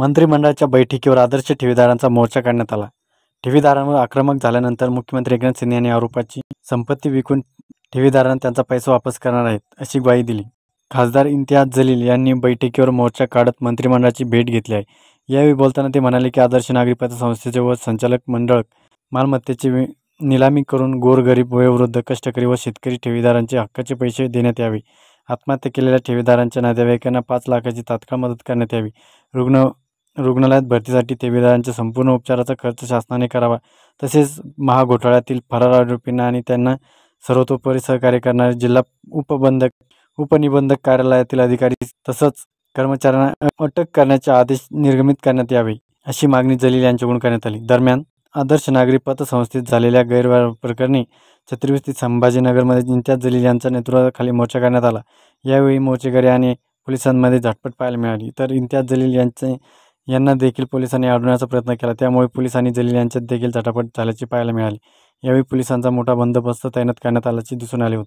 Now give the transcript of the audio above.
मंत्रिमंडळाच्या बैठकीवर आदर्श ठेवीदारांचा मोर्चा काढण्यात आला ठेवीदारांवर आक्रमक झाल्यानंतर मुख्यमंत्री एकनाथ शिंदे यांनी आरोपाची संपत्ती विकून ठेवीदारांना त्यांचा पैसा वापस करणार आहेत अशी ग्वाही दिली खासदार इम्तियाज जलील यांनी बैठकीवर मोर्चा काढत मंत्रिमंडळाची भेट घेतली आहे यावेळी बोलताना ते म्हणाले की आदर्श नागरी संस्थेचे व संचालक मंडळ मालमत्तेची निलामी करून गोरगरीब वयोवृद्ध कष्टकरी व शेतकरी ठेवीदारांचे हक्काचे पैसे देण्यात यावे आत्महत्या केलेल्या ठेवीदारांच्या नातेवाईकांना पाच लाखाची तात्काळ मदत करण्यात यावी रुग्ण रुग्णालयात भरतीसाठी तेवीदारांच्या संपूर्ण उपचाराचा खर्च शासनाने करावा तसेच महाघोटाळ्यातील फरार आरोपींना आणि त्यांना सर्वतोपरी सहकार्य करणारे जिल्हा उपबंधक उपनिबंधक कार्यालयातील अधिकारी तसंच कर्मचाऱ्यांना अटक करण्याचे आदेश निर्गमित करण्यात यावे अशी मागणी जलील यांच्याकडून करण्यात आली दरम्यान आदर्श नागरी पतसंस्थेत झालेल्या गैरव्यवहार प्रकरणी छत्रपती संभाजीनगरमध्ये इंत्याज जलील यांच्या नेतृत्वाखाली मोर्चा करण्यात आला यावेळी मोर्चेकरी आणि पोलिसांमध्ये झटपट पाहायला मिळाली तर इम्तियाज जलील यांचे यांना देखील पोलिसांनी अडवण्याचा प्रयत्न केला त्यामुळे पोलिसांनी आणि जलील यांच्यात देखील झटापट झाल्याची पाहायला मिळाली यावेळी पोलिसांचा मोठा बंदोबस्त तैनात करण्यात आल्याचे दिसून आले होते